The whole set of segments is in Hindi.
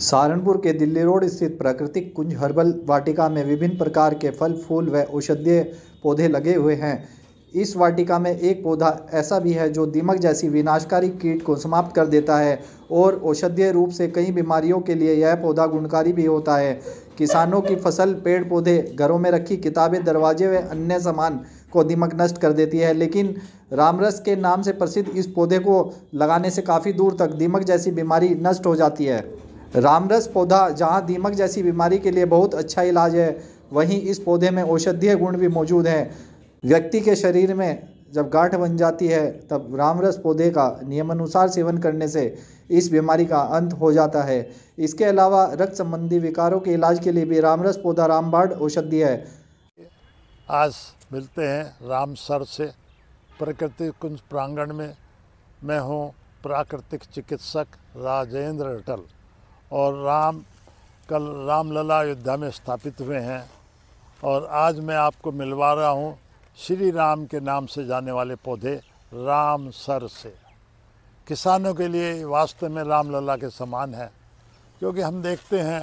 सहारनपुर के दिल्ली रोड स्थित प्राकृतिक कुंज हर्बल वाटिका में विभिन्न प्रकार के फल फूल व औषधीय पौधे लगे हुए हैं इस वाटिका में एक पौधा ऐसा भी है जो दीमक जैसी विनाशकारी कीट को समाप्त कर देता है और औषधीय रूप से कई बीमारियों के लिए यह पौधा गुणकारी भी होता है किसानों की फसल पेड़ पौधे घरों में रखी किताबें दरवाजे व अन्य सामान को दीमक नष्ट कर देती है लेकिन रामरस के नाम से प्रसिद्ध इस पौधे को लगाने से काफ़ी दूर तक दीमक जैसी बीमारी नष्ट हो जाती है रामरस पौधा जहाँ दीमक जैसी बीमारी के लिए बहुत अच्छा इलाज है वहीं इस पौधे में औषधीय गुण भी मौजूद हैं व्यक्ति के शरीर में जब गांठ बन जाती है तब रामरस पौधे का नियमानुसार सेवन करने से इस बीमारी का अंत हो जाता है इसके अलावा रक्त संबंधी विकारों के इलाज के लिए भी रामरस पौधा रामबाड़ औषधि है आज मिलते हैं राम सर से प्रकृति कुंज प्रांगण में मैं हूँ प्राकृतिक चिकित्सक राजेंद्र अटल और राम कल रामलला अयोध्या में स्थापित हुए हैं और आज मैं आपको मिलवा रहा हूँ श्री राम के नाम से जाने वाले पौधे राम सर से किसानों के लिए वास्तव में रामलला के समान है क्योंकि हम देखते हैं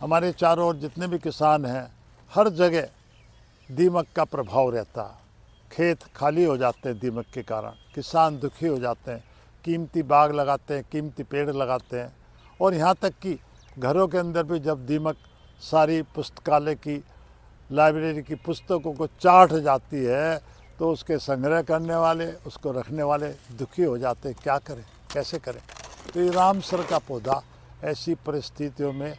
हमारे चारों ओर जितने भी किसान हैं हर जगह दीमक का प्रभाव रहता खेत खाली हो जाते हैं दीमक के कारण किसान दुखी हो जाते हैं कीमती बाग लगाते हैं कीमती पेड़ लगाते हैं और यहाँ तक कि घरों के अंदर भी जब दीमक सारी पुस्तकालय की लाइब्रेरी की पुस्तकों को चाट जाती है तो उसके संग्रह करने वाले उसको रखने वाले दुखी हो जाते क्या करें कैसे करें तो ये रामसर का पौधा ऐसी परिस्थितियों में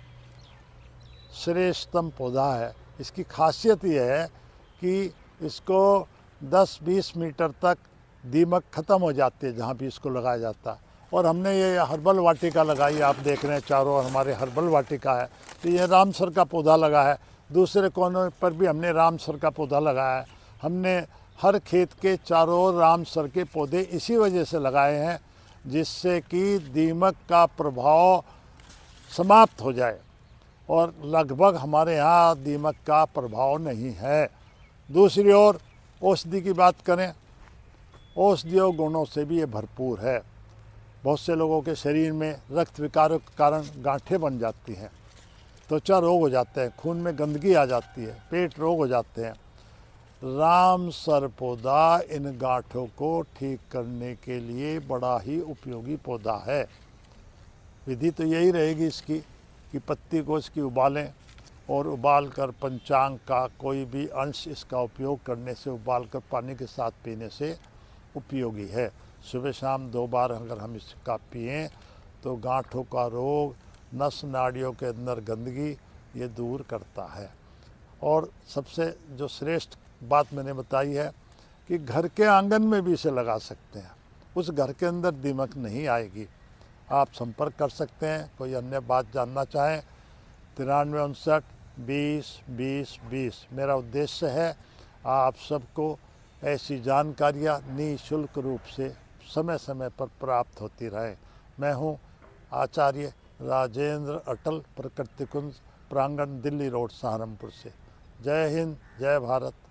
श्रेष्ठतम पौधा है इसकी खासियत यह है कि इसको 10-20 मीटर तक दीमक ख़त्म हो जाती है जहाँ भी इसको लगाया जाता है और हमने ये हर्बल वाटिका लगाई आप देख रहे हैं चारों हमारे हर्बल वाटिका है तो ये रामसर का पौधा लगा है दूसरे कोनों पर भी हमने रामसर का पौधा लगाया है हमने हर खेत के चारों ओर रामसर के पौधे इसी वजह से लगाए हैं जिससे कि दीमक का प्रभाव समाप्त हो जाए और लगभग हमारे यहाँ दीमक का प्रभाव नहीं है दूसरी ओर औषधि की बात करें औषधियों गुणों से भी ये भरपूर है बहुत से लोगों के शरीर में रक्त विकारों के कारण गांठें बन जाती हैं त्वचा रोग हो जाते हैं खून में गंदगी आ जाती है पेट रोग हो जाते हैं राम सर पौधा इन गांठों को ठीक करने के लिए बड़ा ही उपयोगी पौधा है विधि तो यही रहेगी इसकी कि पत्ती को इसकी उबालें और उबाल कर पंचांग का कोई भी अंश इसका उपयोग करने से उबाल कर पानी के साथ पीने से उपयोगी है सुबह शाम दो बार अगर हम इसका पिएं तो गांठों का रोग नस नाड़ियों के अंदर गंदगी ये दूर करता है और सबसे जो श्रेष्ठ बात मैंने बताई है कि घर के आंगन में भी इसे लगा सकते हैं उस घर के अंदर दीमक नहीं आएगी आप संपर्क कर सकते हैं कोई अन्य बात जानना चाहें तिरानवे उनसठ बीस बीस बीस मेरा उद्देश्य है आप सबको ऐसी जानकारियाँ निःशुल्क रूप से समय समय पर प्राप्त होती रहे मैं हूँ आचार्य राजेंद्र अटल प्रकृति कुंज प्रांगण दिल्ली रोड सहारनपुर से जय हिंद जय भारत